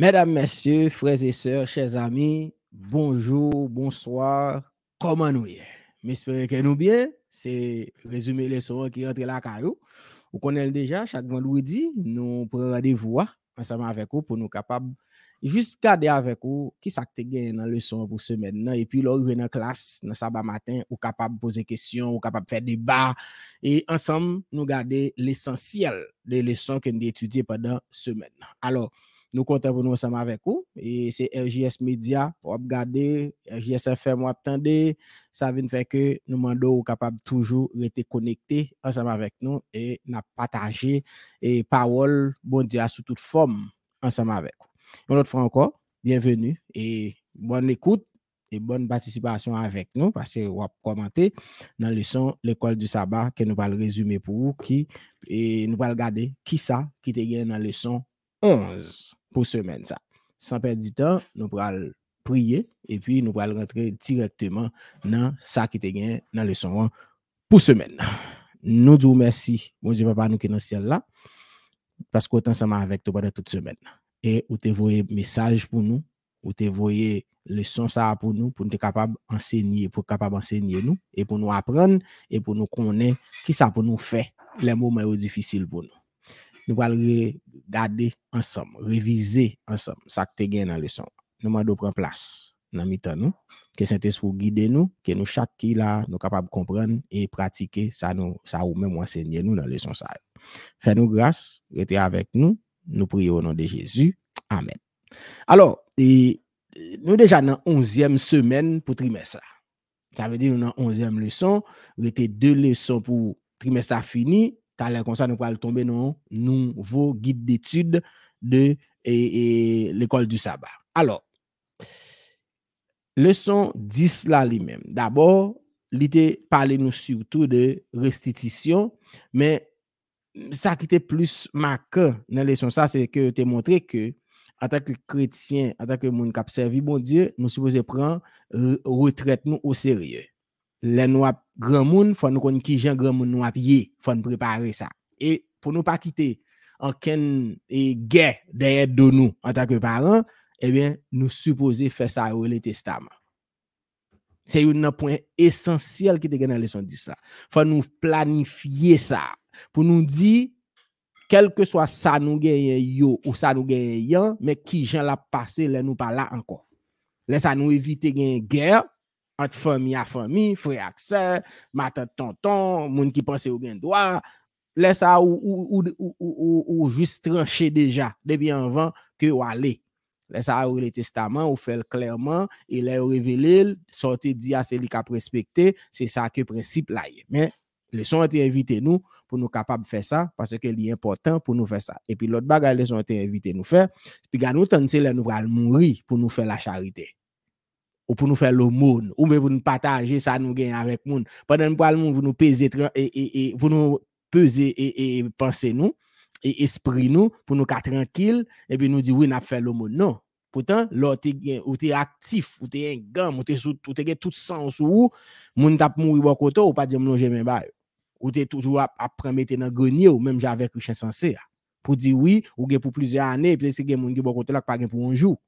Mesdames, Messieurs, frères et sœurs, chers amis, bonjour, bonsoir, comment nous y J'espère que nous bien, c'est résumé les leçons qui rentrent la caillou. Vous connaissez déjà, chaque vendredi, nous prenons rendez-vous hein, ensemble avec vous pour nous capables juste garder avec vous qui ça dans les dans leçon pour semaine et puis là en classe dans sabbat matin ou capable poser des questions, ou capable faire des débats et ensemble nous garder l'essentiel des leçons que nous étudions pendant semaine alors nous comptons pour nous ensemble avec vous. Et c'est RJS Media. pour regarder, RJS FM, Ça veut dire que nous capables capable toujours rester connectés ensemble avec nous et de partager et parole, bon Dieu, sous toute forme ensemble avec vous. Une autre fois encore, bienvenue et bonne écoute et bonne participation avec nous parce que vous commenter dans la leçon l'école du sabbat que nous allons résumer pour vous qui et nous allons regarder qui ça qui te dans la leçon 11, pou semen sa. San perdi tan, nou pral priye, epi nou pral rentre direktman nan sa ki te gen nan leson an pou semen. Nou djou mersi moun di papa nou ki nan sien la, paskou tan seman avek tou bade tout semen. E ou te voye mesaj pou nou, ou te voye leson sa pou nou, pou nou te kapab ensegnye, pou kapab ensegnye nou, e pou nou apren, e pou nou konen ki sa pou nou fe, le mou mè ou difisil pou nou. nous allons regarder ensemble, réviser ensemble ça que tu dans la leçon. Nous allons prendre place dans le nous, que Saint-Esprit guide nous, que nous chaque qui là, nous capables de comprendre et pratiquer ça nous, ça ou même enseigner nous dans la leçon ça. Fais-nous grâce, restez avec nous, nous prions au nom de Jésus. Amen. Alors, et, nous déjà dans la 11e semaine pour trimestre. Ça veut dire nous dans la 11e leçon, restez deux leçons pour trimestre fini, l'air comme ça, nous pas tomber dans nouveau guide d'étude de e, e, l'école du sabbat. Alors, leçon 10 là lui-même. D'abord, l'idée parlait nous surtout de restitution, mais ça qui était plus marquant dans la leçon ça, c'est que tu montré que en tant que chrétien, en tant que monde qui a servi bon Dieu, nous supposons prendre retraite nous au sérieux. Les grand monde, faut nous connaître qui gens grand monde nous appuyer, faut e nous préparer ça. Et pour nous pas quitter en ken et guerre derrière de nous en tant que parents, eh bien, nous supposons faire ça au testament. C'est un point essentiel qui est dans la leçon 10 là. Faut nous planifier ça pour nous dire quel que soit ça nous gagne yo ou ça nous gagne mais qui gens la passer là nous pas là encore. Laisse ça nous éviter une guerre an fèmi a fèmi, fè ak sè, matè tonton, moun ki pwase ou gen doa, lè sè ou ou ou ou ou ou ou ou jous tranche deja, dè bi anvan, kè ou ale. Lè sè ou ou le testament, ou fèl klerman, e lè ou revele, sote di a se li ka prespekte, se sa ke preciple la ye. Men, lè sè ou te invite nou, pou nou kapab fè sa, pasè ke li important pou nou fè sa. E pi lòt bagay lè sè ou te invite nou fè, pi gwa nou tanse lè nou bral moun ri pou nou fè la charite. ou pour nous faire l'aumône, ou même pour nous partager ça nous gagne avec monde. Pendant que nous vous nous peser et, et, pour nous peser et, et nous, et esprit nous, pour nous être tranquille, et puis nous dit oui, nous avons fait l'aumône. Non. Pourtant, là, ou t'es actif, ou es un gamme, ou t'es ou t'es tout sens ou, moun tap mouri bon koto, ou pas dire non, j'aime pas. Ou t'es toujours à, mettre prendre dans grenier, ou même j'avais richesse sensée. Pour dire oui, ou pour plusieurs années, puis c'est que moun qui bon koto là, pas pour un jour.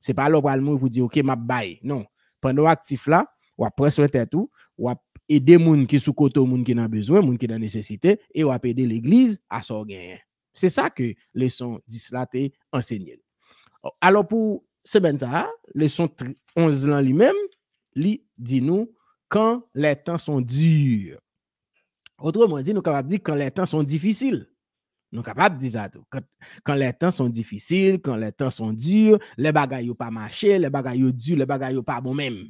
Se pa alo pa al moun pou di, ok, map baye. Non, pren do ak tif la, wap preswe te tou, wap ede moun ki sou koto moun ki nan bezwen, moun ki nan nesesite, e wap ede l'eglize aso genyen. Se sa ke leson di sla te ensegnye. Alo pou se bensaha, leson 11 lan li men, li di nou, kan le tan son dure. Otro moun di, nou kan wap di, kan le tan son difisil. Nous sommes capables de dire ça. Quand, les temps sont difficiles, quand les temps sont durs, les bagailles pas marché, les bagailles sont durs, les bagailles sont pas bon même.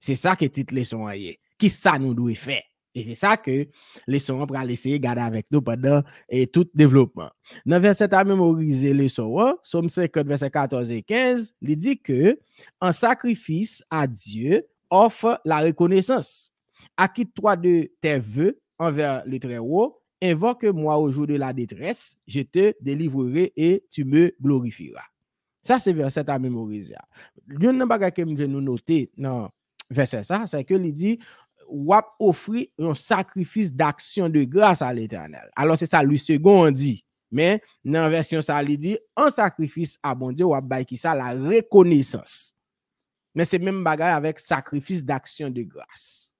C'est ça que titre leçon est. Qui ça nous doit faire? Et c'est ça que leçon pour essayer de garder avec nous pendant et tout développement. Dans verset à mémoriser leçon, hein, Somme 50, verset 14 et 15, il dit que un sacrifice à Dieu offre la reconnaissance. Acquitte-toi de tes vœux envers le Très-Haut Envoke mwa oujou de la detres, je te delivrere e tu me glorifira. Sa se verset a memorize a. Lyon nan bagay kem jen nou note nan verset sa, sa ke li di, wap ofri yon sakrifis d'aksyon de gras a l'Eternel. Alo se sa lui segondi, men nan versyon sa li di, an sakrifis a bon diyo wap baykisa la rekonesans. Men se men bagay avek sakrifis d'aksyon de gras.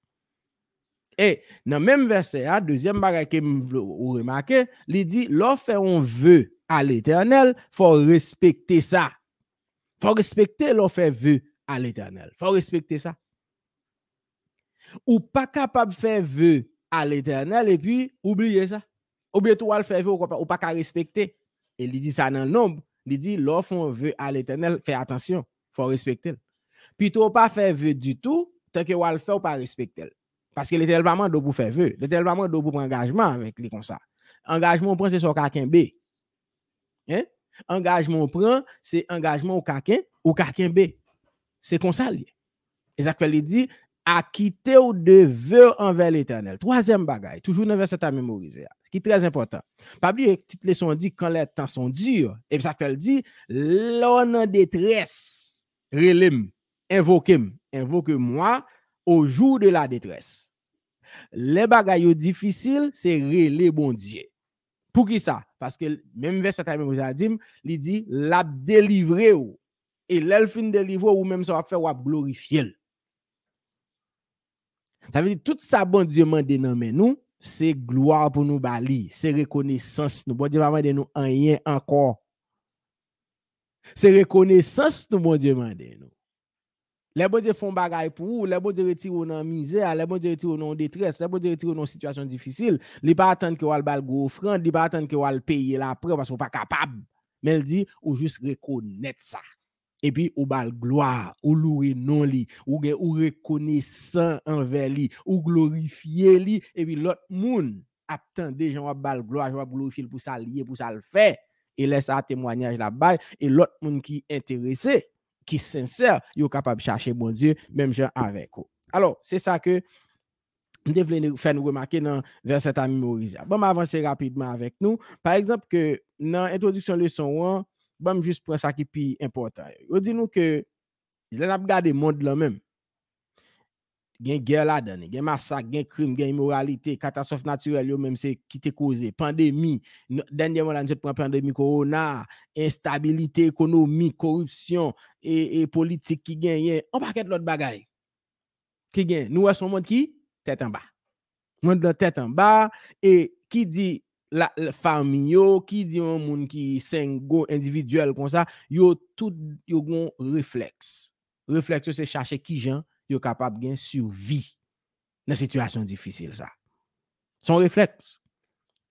Et dans le même verset, deuxième bagaille que vous remarquez, il dit, l'offre un veut à l'éternel, faut respecter ça. faut respecter l'offre vœu à l'éternel. faut respecter ça. Ou pas capable de faire vœu à l'éternel et puis oublier ça. Oublier tout à le faire vœu ou pas qu'à respecter. Et il dit ça dans le nombre. Il dit, l'offre un veut à l'éternel, fais attention, faut respecter. Plutôt pas faire vœu du tout, tant que vous le faire ou pas respecter. Paske lè tel vaman do pou fè vè. Lè tel vaman do pou prè angajman mèk lè konsal. Angajman ou prè, se so kakèm bè. Hè? Angajman ou prè, se angajman ou kakèm, ou kakèm bè. Se konsal. E zak fè lè di, akite ou de vè anvel eternel. Troazèm bagay. Toujou nan verset a memorize. Ski trèz important. Pabli, tit lè son di, kan lè tan son e di, e sak fè lè di, lò nan detres, relèm, invokèm, invokèm mòa, au jour de la détresse. Les bagailles difficiles, c'est les bon Dieu. Pour qui ça? Parce que même verset vous a il dit, l'a délivré ou. Et l'elfine délivre ou même ça va faire ou glorifier. Ça veut dire, tout ça bon Dieu m'a mais nous, c'est gloire pour nous bali, c'est reconnaissance nous. Bon Dieu m'a demandé nous rien encore. C'est reconnaissance nous, bon Dieu m'a demandé nous. Les bon Dieu font bagay pour vous, les bon Dieu retire dans misère, les bon Dieu retire dans détresse, les bon Dieu retire dans situation difficile. Il pas attendre que vous bal ils offrande, pas attendre que vous payer la preuve parce que pas capable. Mais il dit ou juste reconnaître ça. Et puis ou bal gloire, ou louer non li, ou gen reconnaissant envers li ou glorifier li et puis l'autre monde attendez gens bal gloire, gens glorifier pour ça lier, pour ça le faire et laisse un témoignage là-bas et l'autre monde qui intéressé ki sensè yo kapab chache bon diyo, menm jan avèk yo. Alors, sè sa ke, dev lè nou fè nou wè makè nan verset amimorizè. Bèm bon, avansè rapidman avèk nou. Par exemple, ke nan introduksyon lè son wè, bèm bon, jous prè sa ki pi importè. Yo di nou ke, lè nap gade moun lè mèm, gen guerre la dan, gen massacre, gen crime, gen immoralité, catastrophe naturelle, même c'est qui t'est causé, pandémie, dernièrement là nous prend pandémie corona, instabilité économique, corruption et, politique qui gagne, on de l'autre bagaille. Qui gagne? Nous sommes monde qui tête en bas. Monde la tête en bas et qui dit la, famille yo, qui dit un monde qui single individuel comme ça, yo tout yo gon réflexe. Réflexe c'est chercher qui gens yo capable de survie dans situation difficile ça. Son réflexe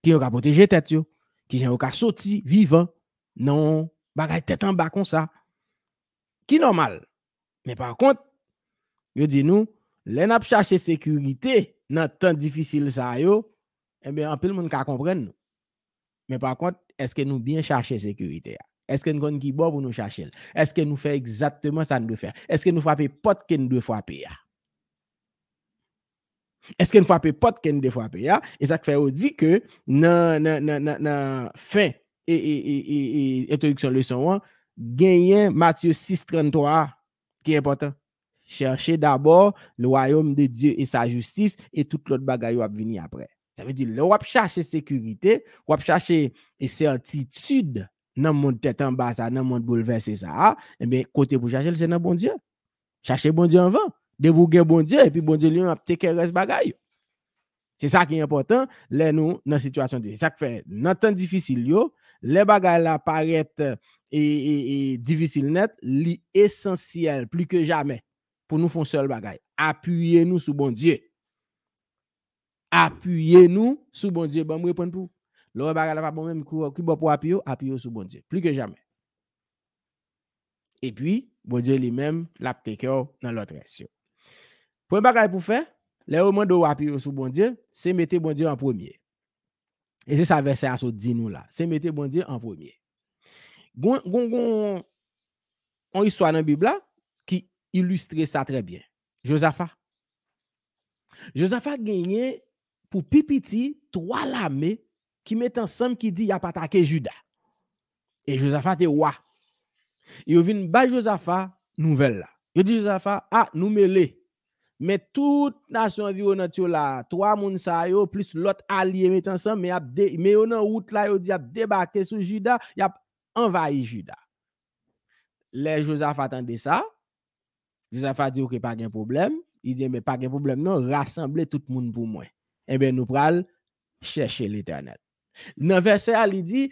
qui yo protéger tête yo, qui est yo sauté sorti vivant non bagay tête en bas comme ça. Qui normal. Mais par contre, yo dit nous, les n'a chercher sécurité dans temps difficile ça yo, eh ben, bien en le monde peut comprendre Mais par contre, est-ce que nous bien chercher sécurité? Est-ce que nous avons qui bob pour nous chercher Est-ce que nous fait exactement ça nous devons faire Est-ce que nous frappons porte qu'une nous devons frapper Est-ce que nous frappons porte qu'une nous devons frapper Et ça fait dit que dans la fin et introduction leçon 1, gagner Matthieu 6, 33, qui est important. Cherchez d'abord le royaume de Dieu et sa justice et toute l'autre bagaille va venir après. Ça veut dire, que on va chercher sécurité, on va chercher certitude dans mon tête en bas ça, dans mon bouleversé ça, ah, eh bien côté pour chercher c'est dans bon Dieu. Chercher bon Dieu en vain, débouguer bon Dieu et puis bon Dieu lui a tékérès bagaille. C'est ça qui est important, les nous dans situation de ça fait dans temps difficile yo, les bagailles là paraissent euh, et, difficile net, l'essentiel plus que jamais pour nous faire seul bagaille. Appuyez-nous sur bon Dieu. Appuyez-nous sur bon Dieu, bon répondre L'autre bagarre bon même qui bon pour appuyer, appuyer sur bon Dieu, plus que jamais. Et puis, bon Dieu lui-même l'aptecœur dans l'autre action. Pour bagarre pour faire, les moments de appuyer sur bon Dieu, c'est mettre bon Dieu en premier. Et c'est ça verset à ce dit nous là, c'est mettre bon Dieu en premier. Gon gon on histoire dans la Bible qui illustre ça très bien. Josaphat Josaphat gagné pour pipiti trois lamés qui met ensemble qui dit il a pas attaqué Judas. Et Josaphat est roi. Il vient bas Josaphat nouvelle là. Il dit Josaphat ah nous mêler Mais toute nation environnante là, trois moun sa yo plus l'autre allié mettent ensemble mais ils mais on route là il dit a débarqué sur Judas, il a envahi Judas. Les Josaphat attendait ça. Josaphat dit OK pas de problème. Il dit mais pas de problème non, rassemblez tout le monde pour moi. Eh bien nous pral chercher l'Éternel. Dans verset dit,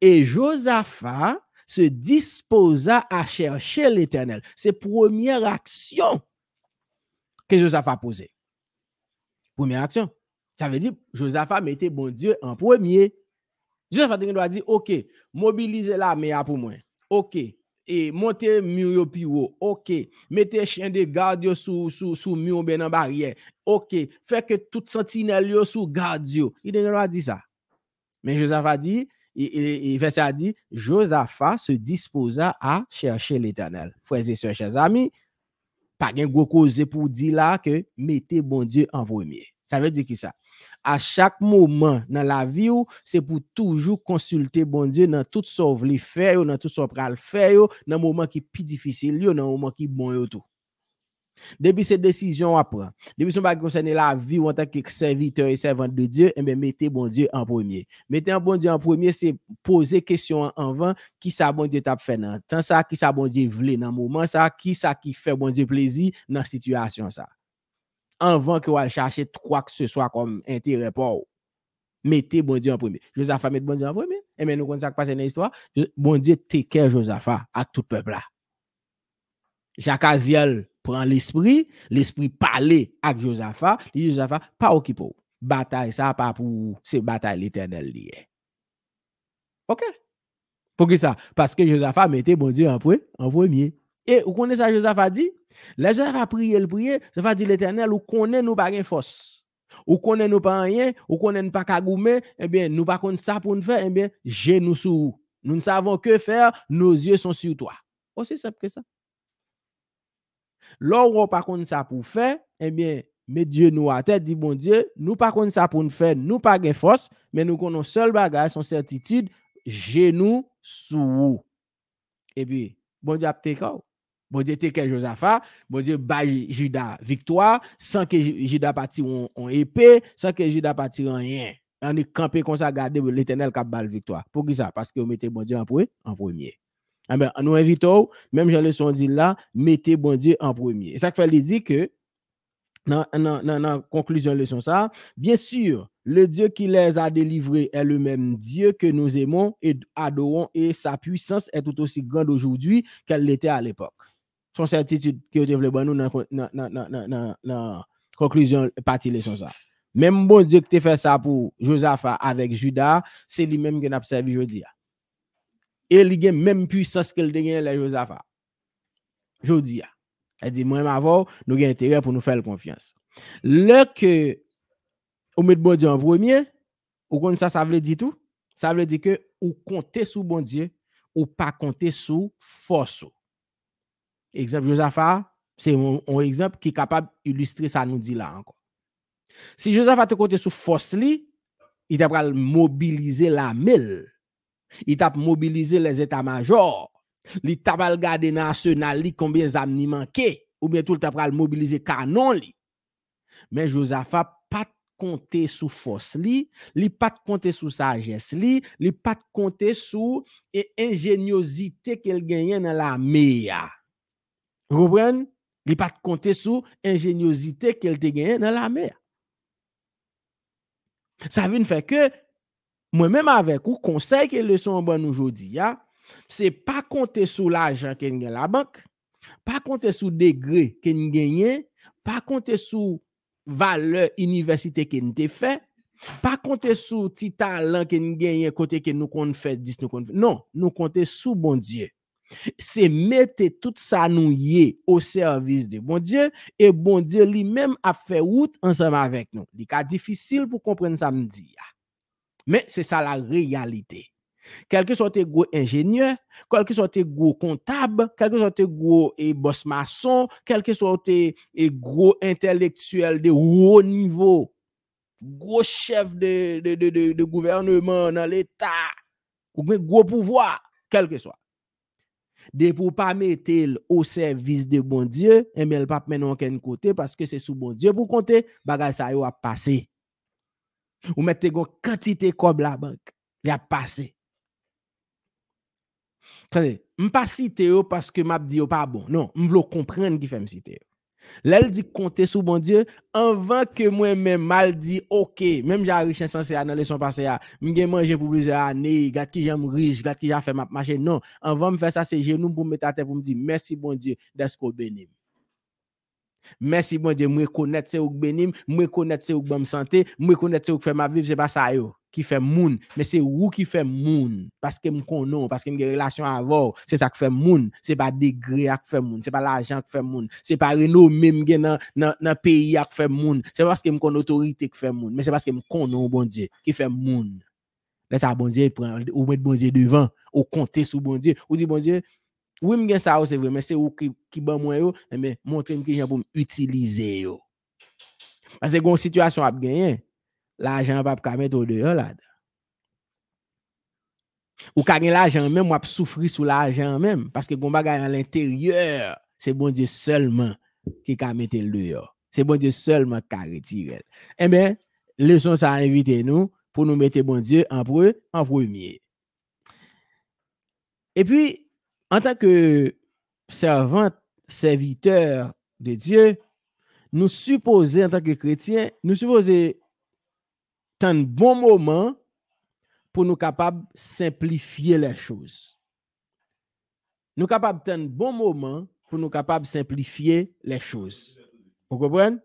et Josaphat se disposa à chercher l'Éternel. C'est première action que Josaphat posait. Première action. Ça veut dire, Josaphat mettait bon Dieu en premier. Josaphat a dire, OK, mobilisez l'armée pour moi. OK, et monter mur plus haut. OK, mettez chien de garde sous sous sous mur ben en barrière. OK, fait que toute sentinelle sous garde. Il a dit ça. Men Josafa di, il fese a di, Josafa se disposa a cheche l'Eternel. Fweze se cheche zami, pa gen gokoze pou di la ke mette Bondye an vwemye. Sa ve di ki sa? A chak mouman nan la vi ou, se pou toujou konsulte Bondye nan tout sov li feyo, nan tout sov pral feyo, nan mouman ki pi difisil yo, nan mouman ki bon yo tou. Depuis cette décision à prendre, depuis ce qui concerne la vie ou en tant que serviteur et servante de Dieu, et eh ben, mettez bon Dieu en premier. Mettez un bon Dieu en premier, c'est poser question en vain qui ça bon Dieu t'a fait dans temps ça, qui ça bon Dieu voulait dans moment ça, qui ça qui fait bon Dieu plaisir dans la situation ça. En que vous chercher quoi que ce soit comme intérêt pour mettez bon Dieu en premier. Josaphat met bon Dieu en premier. Et eh bien, nous connaissons ça qui dans l'histoire. Bon Dieu, t'es Josaphat à tout peuple là. Jacques Aziel, prend l'esprit, l'esprit parler avec Josaphat, dit Josaphat, pas occupé. Bataille, ça, pas pour, c'est bataille l'éternel liées OK? Pour qui ça? Parce que Josaphat mettait bon Dieu en, premier. Et vous connaissez ça, Josaphat dit? Les Josaphat a prié, il prie. Josaphat dit l'éternel, vous connaissez nous pas force. Ou connaît nous pas rien, ou connaît nous pas kagoumer, eh bien, nous pas connaît ça pour nous faire, eh bien, je nous sous. Nous ne savons que faire, nos yeux sont sur toi. Aussi simple que ça n'a pas contre ça pour faire, eh bien, mais Dieu nous a tête dit bon Dieu, nous pas contre ça pour nous faire, nous pas de force, mais nous connaissons seul bagage, son certitude, genou sous. Et eh puis, bon Dieu a Bon Dieu à Josaphat, bon Dieu bail Judas victoire, sans que Judas parti en épée, sans que Judas parti en rien. On est campé comme ça garder l'Éternel qui a victoire. Pour qui ça Parce que vous mettez bon Dieu en premier. Anwen ah nou evitou, mèm jan le son di la, mette bon di en premier. E sa k fali di ke nan konklusyon le son sa, bien sur, le diyo ki les a delivre e le mèm diyo ke nou zèmon e adoron e sa pwisans e tout osi gand oujoudwi ke l'ete al epok. Son certitude ki bon yo te vle ban nou nan konklusyon pati le son sa. Mèm bon diyo ki te fè sa pou Josafat avèk juda, se li mèm gen apsevi je di ya. et il a même puissance qu'elle gagne la Josaphat. Je dis, elle dit, moi, avant, nous avons intérêt pour nous faire confiance. Lorsque on met bon Dieu en premier, ou ça, ça veut dire tout. Ça veut dire que ou comptez sur bon Dieu, ou pas compter sur force. Exemple Josaphat, c'est un, exemple qui est capable d'illustrer ça nous dit là encore. Si Josaphat côté sur force, il a mobiliser la mille. I tap mobilize le zeta major. Li tabal gade nan se nan li konbyen zam ni manke. Ou byen tou li tap pral mobilize kanon li. Men Josafa pat konte sou fos li. Li pat konte sou sajes li. Li pat konte sou e enjenyosite ke l genyen nan la meya. Roubren, li pat konte sou enjenyosite ke l te genyen nan la meya. Sa vin fè ke... Moi-même avec vous, conseil que leçon bon aujourd'hui, c'est pas compter sur l'argent que gagne la banque, pas compter sur degré que gagne, pas compter sur valeur université que nous fait, pas compter sur petit talent que nous gagne côté que nous qu'on fait nous Non, nous compter sur bon Dieu. C'est mettre tout ça nous au service de bon Dieu et bon Dieu lui-même a fait route ensemble avec nous. C'est difficile pour comprendre ça me dit. Mais c'est ça la réalité. Quel que soit tes gros ingénieurs, quel que soit tes gros comptable, quel que soit tes gros et eh, boss maçon, quel que soit tes eh, gros intellectuel de haut niveau, gros chef de, gouvernement dans l'État, ou gros pouvoir, quel que soit. De pour pas mettre au service de bon Dieu? et eh pas pape en aucun côté parce que c'est sous bon Dieu. pour compter, bagay ça yo a passé. Ou mettez une quantité comme la banque. Il a passé. je ne pas citer parce que je dis pas bon. Non, je veux comprendre qui fait me citer. Là, elle dit compter sur bon Dieu avant que moi-même mal dit OK, même j'ai riche censé dans pas passé. à, vais mangé pour plusieurs années, gars qui j'aime riche, gars qui j'ai fait ma marcher. non, avant me faire ça c'est genoux pour mettre à terre pour me dire merci bon Dieu d'être béni. Merci bon Dieu, me connaître c'est ou que connaître c'est ou santé, me connaître c'est ou fait ma vie, c'est pas ça yo qui fait moun, mais c'est vous qui fait moun parce que je connais, parce que me relation avant, c'est ça qui fait moun, c'est pas degré qui fait moun, c'est pas l'argent qui fait moun, c'est pas renommé même dans dans pays qui fait moun, c'est parce que je connais autorité qui fait moun, mais c'est parce que je connais bon Dieu qui fait moun. Laisse à bon Dieu prendre ou mettre bon Dieu devant, ou compter sur bon Dieu, ou dit bon Dieu oui, je ça, c'est vrai, mais c'est vous qui, qui ban moi yo, mais eh ben, montrez-moi qui j'ai pour utiliser yo. Parce que une situation à gagner, l'argent va pas mettre au dehors là. Ou quand l'argent même, ou souffrir sous l'argent même, parce que gon gagner à l'intérieur, c'est bon Dieu seulement qui va mettre le dehors. C'est bon Dieu seulement qui retire. Eh bien, leçon ça a invité nous pour nous mettre bon Dieu en premier. Et puis, en tant que servante, serviteur de Dieu, nous supposons, en tant que chrétiens, nous supposons un bon moment pour nous capables simplifier les choses. Nous capables d'un bon moment pour nous capables simplifier les choses. Vous comprenez?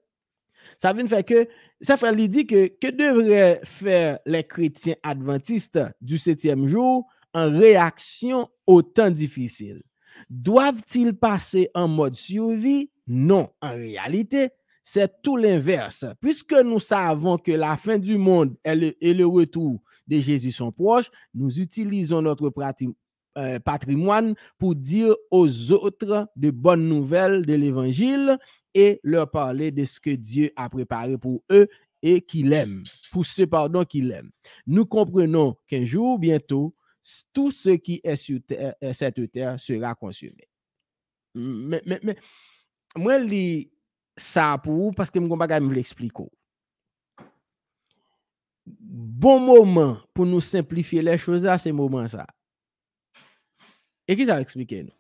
Ça veut dire que, ça fait dit que, que devraient faire les chrétiens adventistes du septième jour en réaction au temps difficile. Doivent-ils passer en mode survie? Non, en réalité, c'est tout l'inverse. Puisque nous savons que la fin du monde et le, retour de Jésus sont proches, nous utilisons notre euh, patrimoine pour dire aux autres de bonnes nouvelles de l'Évangile et leur parler de ce que Dieu a préparé pour eux et qu'il aime, pour ceux, pardon, qu'il aime. Nous comprenons qu'un jour, bientôt, tout ce qui est sur euh, cette terre sera consumé. Mais, mais, mais moi, je lis ça pour vous parce que je ne vais pas. Bon moment pour nous simplifier les choses, à ce moment là Et qui ça explique nous?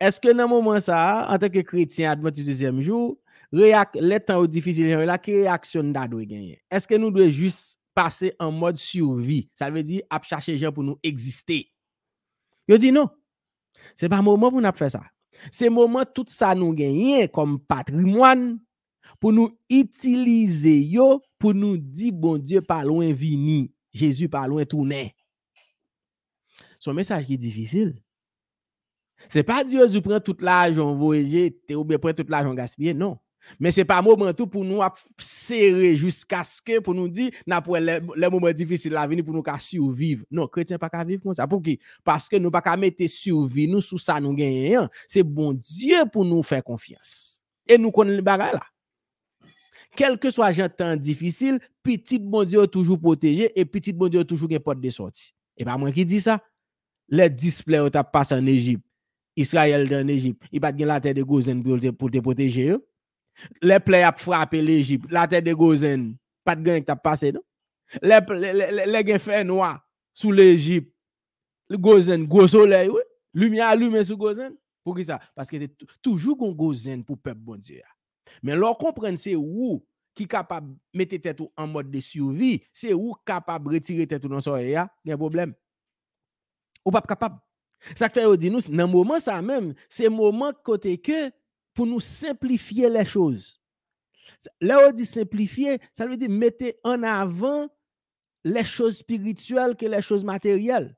Est-ce que dans ce moment là en tant que chrétien, adventiste du deuxième jour, les temps difficiles, la réaction d'adoué gagner? Est-ce que nous devons juste passer en mode survie. Ça veut dire à chercher gens pour nous exister. Yo dit non. C'est pas moment pour nous faire ça. C'est moment tout ça nous gagner comme patrimoine pour nous utiliser yo pour nous dire bon Dieu pas loin vini, Jésus pas loin tourner. Son message qui est difficile. C'est pas Dieu qui prend toute l'argent voyager, ou bien prend toute l'argent gaspillé, non. Mais ce n'est pas un moment tout pour nous serrer jusqu'à ce que, pour nous dire, nous avons les, moments difficiles à pour nous survivre. Non, chrétien pas vivre comme ça. Pour Parce que nous pas mettre mettre survivre. nous, sous ça, nous gagnons. C'est bon Dieu pour nous faire confiance. Et nous connaissons les bagages là. Quel que soit le temps difficile, petit bon Dieu toujours protégé et petit bon Dieu toujours une porte de sortie. Et pas moi qui dis ça. Les displays ont passé en Égypte. Israël dans l'Égypte. Il va te pas la terre de Gozen pour te protéger. Hein. Les play a frappé l'Égypte, la tête de Gozen, pas de gain qui passé, non? Les, les, les, fait noir sous l'Égypte, le Gozen, gros soleil, oui. Lumière allumée sous Gozen. Pour qui ça? Parce que c'est toujours un Gozen pour peuple bon Dieu. Mais l'on comprend c'est où qui capable mettre tête en mode de survie, c'est où capable retirer tête dans le soleil. il y a un problème. Ou pas capable. Ça fait dit nous, dans moment ça même, c'est moment côté que pour nous simplifier les choses. Là, on dit simplifier, ça veut dire mettre en avant les choses spirituelles que les choses matérielles.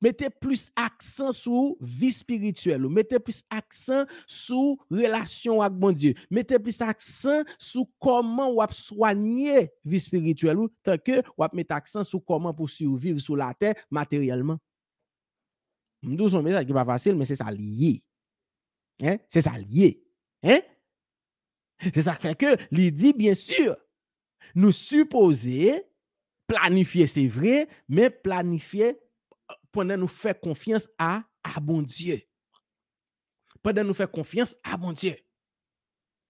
Mettez plus accent sur vie spirituelle, mettez plus accent sur relation avec mon Dieu, mettez plus accent sur comment on soigner vie spirituelle, tant que on mettre accent sur comment pour survivre sur la terre matériellement. Nous sommes message qui pas facile, mais c'est ça lié. Hein? C'est ça lié. Hein? C'est ça qui fait que il dit, bien sûr, nous supposer planifier, c'est vrai, mais planifier pendant nous faire confiance à, bon Dieu. Pendant nous faire confiance à bon Dieu.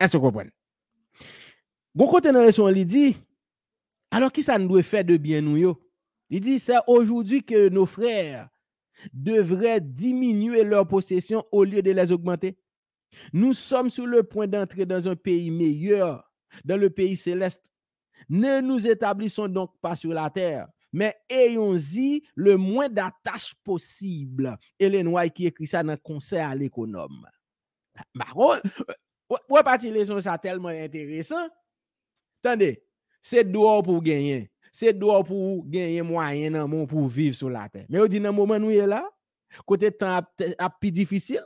Est-ce que vous comprenez? Bon côté dans la leçon, il dit, alors qui ça nous doit faire de bien nous? Yo? Il dit, c'est aujourd'hui que nos frères devraient diminuer leurs possessions au lieu de les augmenter. Nous sommes sur le point d'entrer dans un pays meilleur, dans le pays céleste. Ne nous établissons donc pas sur la terre, mais ayons-y le moins d'attache possible. Ellen White qui écrit ça dans le conseil à l'économe. pourquoi bah, oh, euh, ça tellement intéressant. Attendez, c'est dehors pour gagner c'est droit pour gagner moyen dans pour vivre sur la terre. Mais on dit dans moment nous est là, côté temps a plus difficile,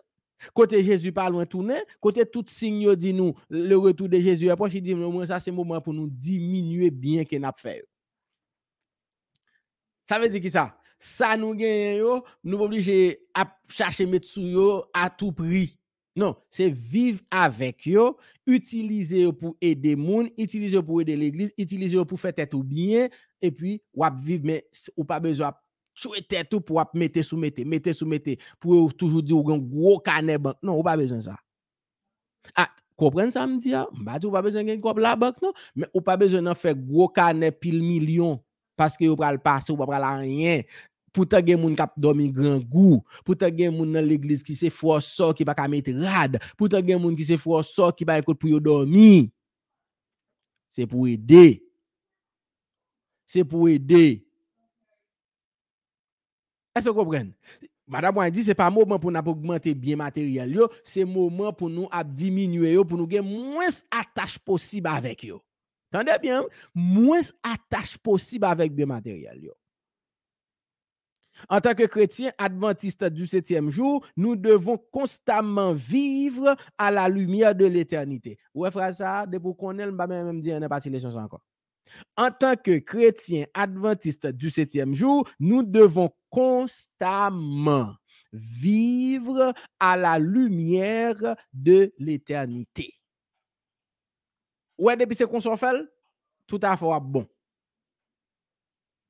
côté Jésus pas loin tourner, côté tout signe dit nous le retour de Jésus approche, e il dit au ça c'est moment pour nous diminuer bien que n'a fait. Ça veut dire qui ça? Ça nous gagne nous obligés à chercher mettre à tout prix. Non, c'est vivre avec eux, utiliser pour aider monde, utiliser eux pour aider l'église, utiliser eux pour faire tête bien, et puis, ou vivre, mais ou pas besoin de tête pour mettre sous mettre, mettre sous mettre, pour toujours dire un gros canet banque. Non, ou pas besoin de ça. Ah, comprenez ça, me dit, bah, ou pas besoin de la banque, non, mais ou pas besoin de faire gros canet pile million parce que vous pral passer ou pas pral rien pour te gen moun kap dormi grand goût pour te gen moun dans l'église qui se force qui pas mettre rad pour te gen moun qui se force qui va écouter pour dormir c'est pour aider c'est pour aider est-ce que vous comprenez Madame a dit, c'est pas un moment pour nous augmenter bien matériel, c'est un moment pour nous diminuer, pour nous avoir moins attache possible avec eux. Tendez bien, moins attache possible avec bien matériel. En tant que chrétien adventiste du septième jour, nous devons constamment vivre à la lumière de l'éternité. Ouais, frère, ça, de qu'on est, même dire, on pas les choses encore. En tant que chrétien adventiste du septième jour, nous devons constamment vivre à la lumière de l'éternité. Ouais, depuis ce qu'on s'en fait, tout à fait bon.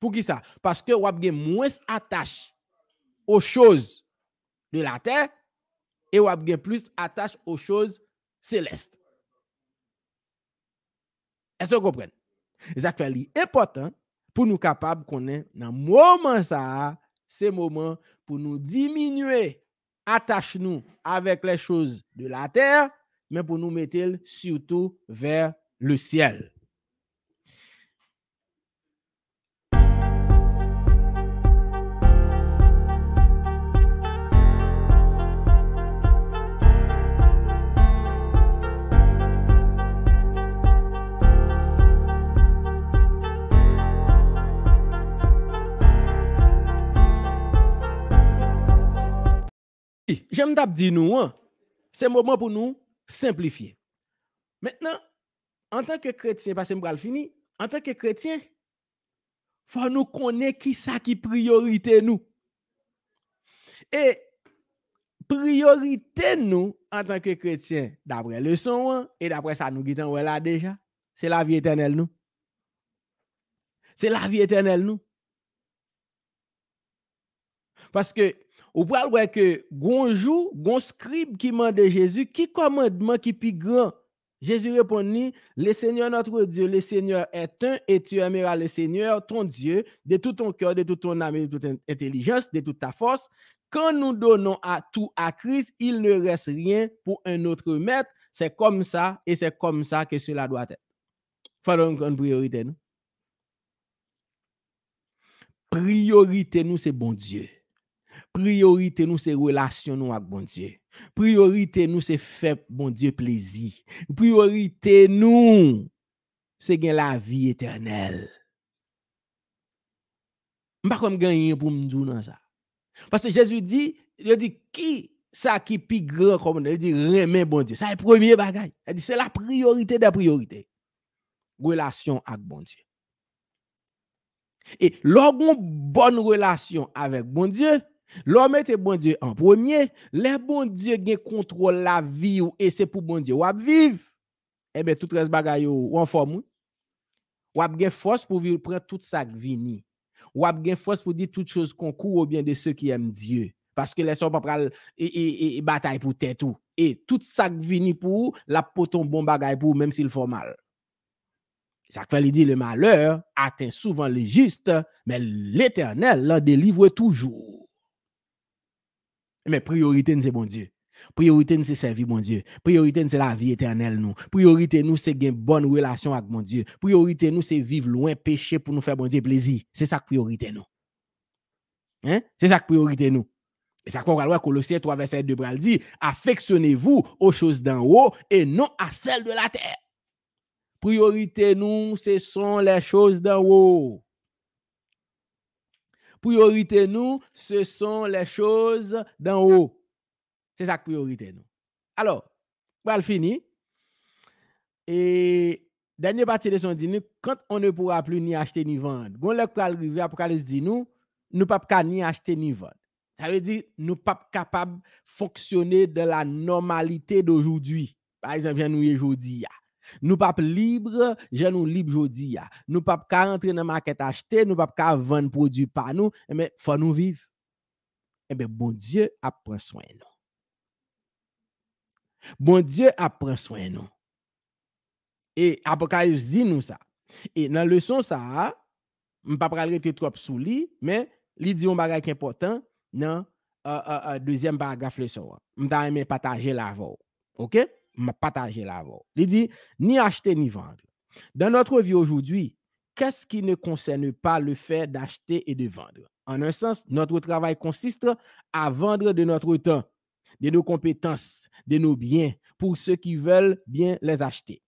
Pour qui ça? Parce que vous avez moins attache aux choses de la terre et vous avez plus attache aux choses célestes. Est-ce que vous comprenez? C'est important pour nous capables qu'on ait dans moment ça, ces moment pour nous diminuer, attache nous avec les choses de la terre, mais pour nous mettre surtout vers le ciel. J'aime dire nous, hein. c'est le moment pour nous simplifier. Maintenant, en tant que chrétien, parce que je fini, en tant que chrétien, faut nous connaître qui ça qui priorité nous. Et priorité nous en tant que chrétien, d'après le son, hein, et d'après ça nous guidons là déjà, c'est la vie éternelle nous. C'est la vie éternelle nous. Parce que ou pral wè que gonjou, gon scribe ki mande Jésus, qui commandement qui pi grand? Jésus répondit, le Seigneur notre Dieu, le Seigneur est un, et tu aimeras le Seigneur, ton Dieu, de tout ton cœur, de toute ton âme, de toute intelligence, de toute ta force. Quand nous donnons à tout à Christ, il ne reste rien pour un autre maître. C'est comme ça, et c'est comme ça que cela doit être. Faut donc une priorité, Priorité, nous, c'est bon Dieu. Priorité nous c'est relation nous avec bon Dieu. Priorité nous c'est faire bon Dieu plaisir. Priorité nous c'est gagner la vie éternelle. pas comme gagner pour me dire dans ça. Parce que Jésus dit, il dit qui ça qui plus grand comme il dit remet bon Dieu. Ça est premier bagage. Il dit c'est la priorité des priorités. Relation avec bon Dieu. Et lorsqu'on bonne relation avec bon Dieu, L'homme était bon Dieu en premier. Les bon Dieu gagne contrôle la vie ou, et c'est pour bon Dieu ou à vivre. Eh bien, tout reste bagaille ou en forme. Ou ap gagne force pour vivre, prendre tout ça qui vini. Ou à gagne force pour dire toutes choses concours au bien de ceux qui aiment Dieu. Parce que les gens pas et, bataille pour tête Et tout ça qui vini pour la poton bon bagaille pour même s'il fait mal. Ça fait dit le malheur atteint souvent les justes, mais l'éternel l'en délivre toujours. Mais priorité, c'est bon Dieu. Priorité, c'est servir mon Dieu. Priorité, c'est la vie éternelle, nous. Priorité, nous, c'est une bonne relation avec mon Dieu. Priorité, nous, c'est vivre loin péché pour nous faire bon Dieu plaisir. C'est ça que priorité, nous. Hein? C'est ça que priorité, nous. Et ça qu'on va Colossiens 3, verset 2, il dit, affectionnez-vous aux choses d'en haut et non à celles de la terre. Priorité, nous, ce sont les choses d'en haut. Priorité nous, ce sont les choses d'en haut. C'est ça priorité nous. Alors, va le finir, et dernière partie de son dîner, quand on ne pourra plus ni acheter ni vendre, quand le va arriver dit nous, nous pas ni acheter ni vendre. Ça veut dire nous ne pouvons pas fonctionner de la normalité d'aujourd'hui. Par exemple, nous aujourd'hui. Nou pape libre, jen nou libre jodi ya. Nou pape ka rentre nan maket achete, nou pape ka ven produ pa nou, ebe, eh fwa nou viv. Ebe, eh bon Diyo ap preswen nou. Bon Diyo ap preswen nou. E ap ka yon zin nou sa. E nan lèson sa, m pape kalre te trop sou li, men li diyon bagay kempotan nan a euh, euh, euh, deuxième bagay fleso an. M ta yon mè pataje la vò. Ok? partagé la bas Il dit, ni acheter ni vendre. Dans notre vie aujourd'hui, qu'est-ce qui ne concerne pas le fait d'acheter et de vendre? En un sens, notre travail consiste à vendre de notre temps, de nos compétences, de nos biens, pour ceux qui veulent bien les acheter.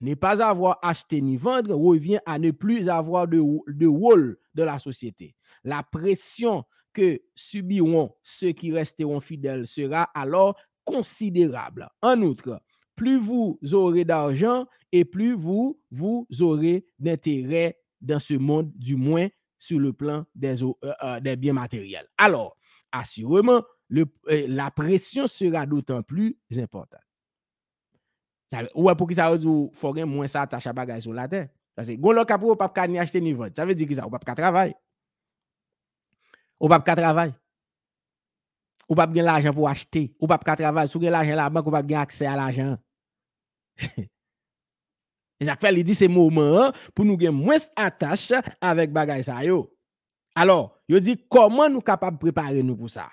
Ne pas avoir acheté ni vendre revient à ne plus avoir de, rôle de la société. La pression que subiront ceux qui resteront fidèles sera alors considérable. En outre, plus vous aurez d'argent et plus vous, vous aurez d'intérêt dans ce monde, du moins sur le plan des, euh, euh, des biens matériels. Alors, assurément, euh, la pression sera d'autant plus importante. Ou ouais, pour que ça vous faut moins ça attache à bagage sur la terre. Parce que vous n'avez pas ni acheter ni vendre. Ça veut dire que ça, vous pas travailler. Vous pas travailler. Vous pas l'argent pour acheter. Vous pas travailler. Si vous avez l'argent là-bas, vous pas accès à l'argent. Jacques il dit c'est moment hein, pour nous gagner moins attache avec bagay ça Alors, il dit comment nous capables de préparer nous pour ça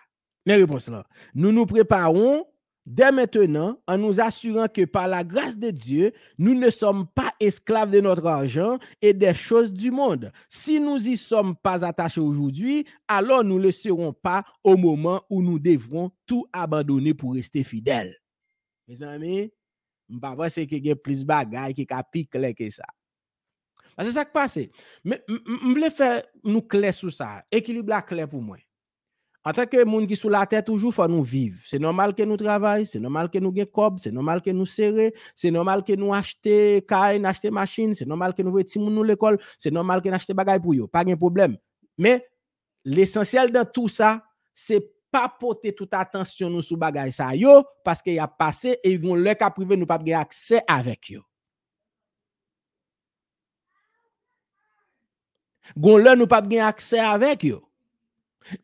Mais réponse là, nous nous préparons dès maintenant en nous assurant que par la grâce de Dieu, nous ne sommes pas esclaves de notre argent et des choses du monde. Si nous y sommes pas attachés aujourd'hui, alors nous ne le serons pas au moment où nous devrons tout abandonner pour rester fidèles. Mes amis, Mpa pwese ki gen plus bagay ki ka pikle que ça. C'est ça qui k mais Je voulais faire nous kle sur ça. équilibre la pour moi. En tant que monde qui sous la tête toujours faut nous vivre. C'est normal que nous travaillons, c'est normal que nous gagne cob, c'est normal que nous serrer, c'est normal que nous acheter caille, acheter machine, c'est normal que nous voyons nous l'école, c'est normal que nous des bagaille pour yo, pas de problème. Mais l'essentiel de tout ça, c'est pa pote tout atensyon nou sou bagay sa yo, paske ya pase, e yon lè ka prive nou pap gen aksè avèk yo. Gon lè nou pap gen aksè avèk yo.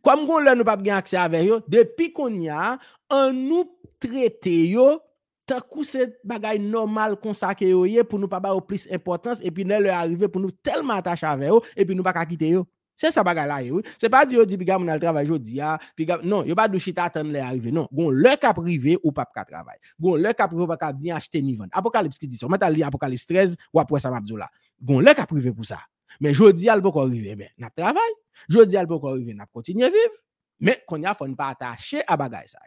Kom gon lè nou pap gen aksè avèk yo, depi kon ya, an nou trete yo, takou se bagay normal konsake yo ye, pou nou pa ba yo plis importans, epi lè lè arrive pou nou telman tache avè yo, epi nou pa ka kite yo. C'est ça bagaille. là. Oui. C'est pas dire bigam on mon al travail jodi a, ah, non, yo pas de chita les arriver. Non, gon le cap privé ou pas ka travail. Gon le cap privé pas ka bien acheter ni vendre. Apocalypse qui dit ça. met li Apocalypse 13 ou après ça m'a là. Gon le cap privé pour ça. Mais jodi al pas arriver ben, n'a travail. Jodi al pas arriver, n'a continuer vivre. Mais qu'on y a faut pas attacher à bagaille ça.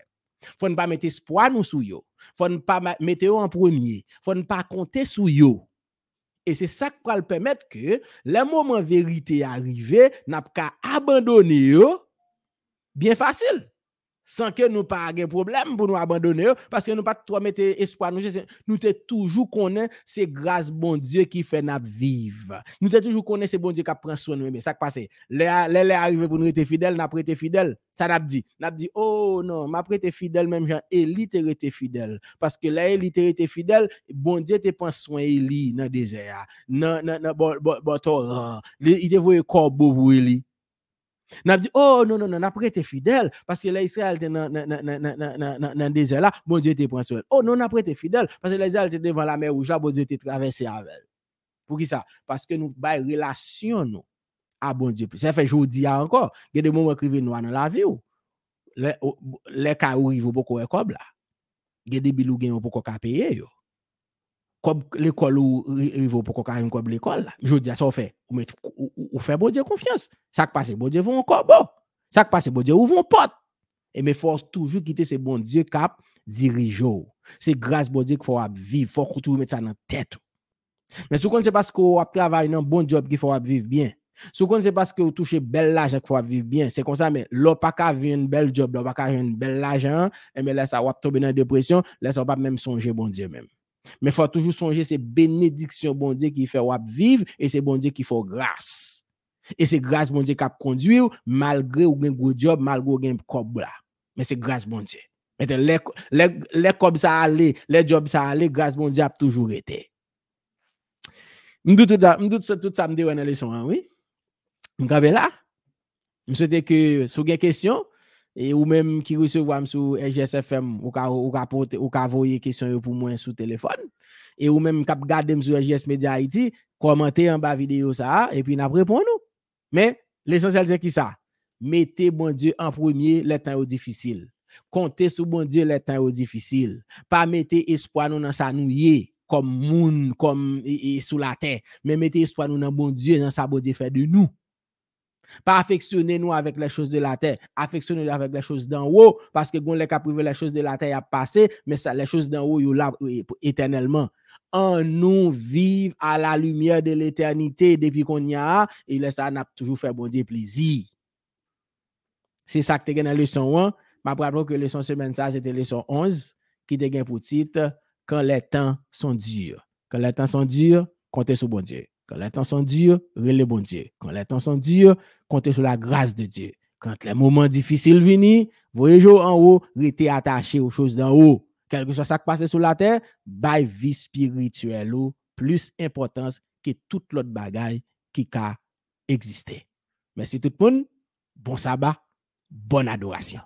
Faut ne pas mettre espoir nous sous yo. Faut pas mettre en premier. Faut ne pas compter sous yo. Et c'est ça qui va le permettre que le moment vérité arrivé, n'a pas abandonné bien facile sans que nous pas de problème pour nous abandonner parce que nous pas trop mettre espoir nous nous toujours connaît c'est grâce bon Dieu qui fait nous vivre nous t'es toujours connaît c'est bon Dieu qui prend soin de nous mais ça qui passe est arrivé pour nous être fidèles n'a prêté fidèle ça n'a dit n'a dit oh non m'a prêté fidèle même Jean Élie était fidèle parce que là Élie était fidèle bon Dieu te prend soin Élie dans désert dans dans bon torrent il te voyait corbeau pour Élie on a dit, oh non, non, non, n'a prêté fidèle, parce que l'Israël était dans le désert là, bon Dieu était prince. Oh non, on n'a prêté fidèle, parce que l'Israël était devant la mer rouge là, bon Dieu était traversé avec elle. Pour qui ça? Parce que nous, by bah, relation, nous, à bon Dieu. Ça fait, je vous dis encore, il y a des moments qui nous dans la vie, oh, les cas où ils vont beaucoup là. Il y a des bilous qui vont beaucoup payer comme l'école ou il faut pour qu'on comme l'école je dis ça on fait On met fait bon Dieu confiance ça qui passe bon Dieu vont encore bon ça qui passe bon Dieu vont porte et mais faut toujours quitter ce bon Dieu cap dirigeant c'est grâce bon Dieu qu'il faut vivre Il faut toujours mettre ça dans la tête mais ce qu'on c'est parce qu'on travaille dans bon job qu'il faut vivre bien c'est parce vous touchez touche bel qu'il faut vivre bien, C'est comme ça, mais men, lopaka vu un bel job, lopaka belle un hein. bel mais et lesa wap tomber dans dépression là ça va même songer bon Dieu même mais il faut toujours songer, c'est bénédiction, bon Dieu, qui fait vivre, et c'est bon Dieu qui fait grâce. Et c'est grâce, bon Dieu, qui conduit malgré ou gen job, malgré ou Mais c'est grâce, bon Dieu. mais les, les, ça allait, les jobs ça allait, grâce, bon Dieu, a toujours été. M'doute tout ça, m'doute oui? ça, là? que, sous des et ou même qui voient sur RGSFM ou ka ou ka voyer question pour moi sur téléphone et ou même cap garder sur RGS Media Haiti commenter en bas vidéo ça et puis n'a nous mais l'essentiel c'est qui ça mettez bon Dieu en premier les temps difficiles comptez sur bon Dieu les temps difficiles pas mettez espoir nous dans ça nouille comme moun comme sous la terre mais mettez espoir nous dans bon Dieu dans sa bon Dieu fait de nous pas affectionnez-nous avec les choses de la terre, affectionnez-nous avec les choses d'en haut, parce que les les choses de la terre à passer, mais ça, les choses d'en haut, sont là euh, éternellement. En nous vivre à la lumière de l'éternité depuis qu'on y a, et là, ça n'a toujours fait bon Dieu plaisir. C'est ça que tu as dans la leçon 1. Ma que leçon semaine, ça, c'était leçon 11, qui te pour titre Quand les temps sont durs. Quand les temps sont durs, comptez sur bon Dieu. Quand les temps sont durs, relève bon Dieu. Quand les temps sont durs, comptez sur la grâce de Dieu. Quand les moments difficiles viennent, voyez en haut, restez attaché aux choses d'en haut. Quel que soit ça qui passe sur la terre, bâillez vie spirituelle plus importance que toute l'autre bagaille qui a existé. Merci tout le monde. Bon sabbat, bonne adoration.